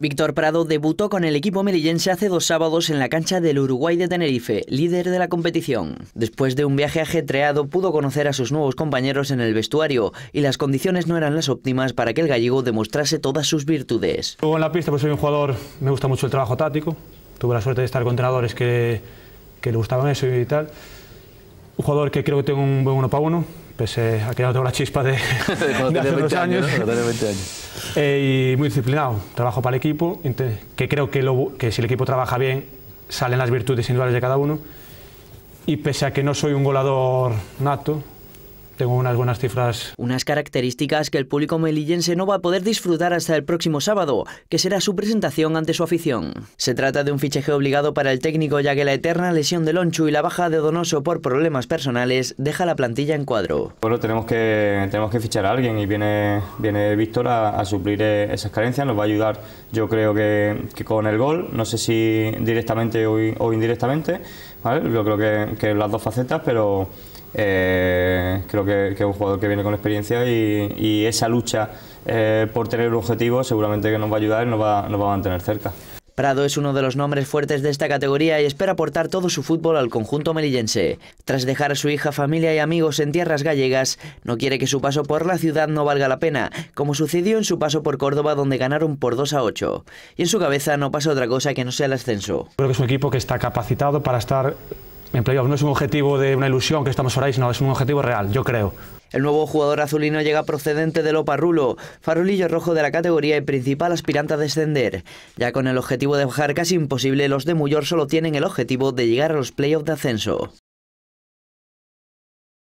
Víctor Prado debutó con el equipo melillense hace dos sábados en la cancha del Uruguay de Tenerife, líder de la competición. Después de un viaje ajetreado pudo conocer a sus nuevos compañeros en el vestuario y las condiciones no eran las óptimas para que el gallego demostrase todas sus virtudes. Luego en la pista pues soy un jugador, me gusta mucho el trabajo táctico, tuve la suerte de estar con entrenadores que, que le gustaban eso y tal. Un jugador que creo que tengo un buen uno para uno, pese a que ya la chispa de, hace años. 20 años. Eh, y muy disciplinado, trabajo para el equipo, que creo que, que si el equipo trabaja bien, salen las virtudes individuales de cada uno. Y pese a que no soy un goleador nato, tengo unas buenas cifras. Unas características que el público melillense no va a poder disfrutar hasta el próximo sábado, que será su presentación ante su afición. Se trata de un fichaje obligado para el técnico, ya que la eterna lesión de Lonchu y la baja de Donoso por problemas personales deja la plantilla en cuadro. Bueno, tenemos que, tenemos que fichar a alguien y viene, viene Víctor a, suplir eh, esas carencias, nos va a ayudar yo creo que, con el gol, no sé si directamente o, indirectamente, ¿vale? yo creo que, que las dos facetas, pero... Eh, creo que, es un jugador que viene con experiencia y, esa lucha eh, por tener un objetivo seguramente que nos va a ayudar y nos va, nos va a mantener cerca. Prado es uno de los nombres fuertes de esta categoría y espera aportar todo su fútbol al conjunto melillense. Tras dejar a su hija, familia y amigos en tierras gallegas, no quiere que su paso por la ciudad no valga la pena, como sucedió en su paso por Córdoba donde ganaron por 2 a 8. Y en su cabeza no pasa otra cosa que no sea el ascenso. Creo que es un equipo que está capacitado para estar en playoff no es un objetivo de una ilusión que estamos ahora sino es un objetivo real, yo creo. El nuevo jugador azulino llega procedente Lopa Rulo, farolillo rojo de la categoría y principal aspirante a descender. Ya con el objetivo de bajar casi imposible, los de Muyor solo tienen el objetivo de llegar a los playoffs de ascenso.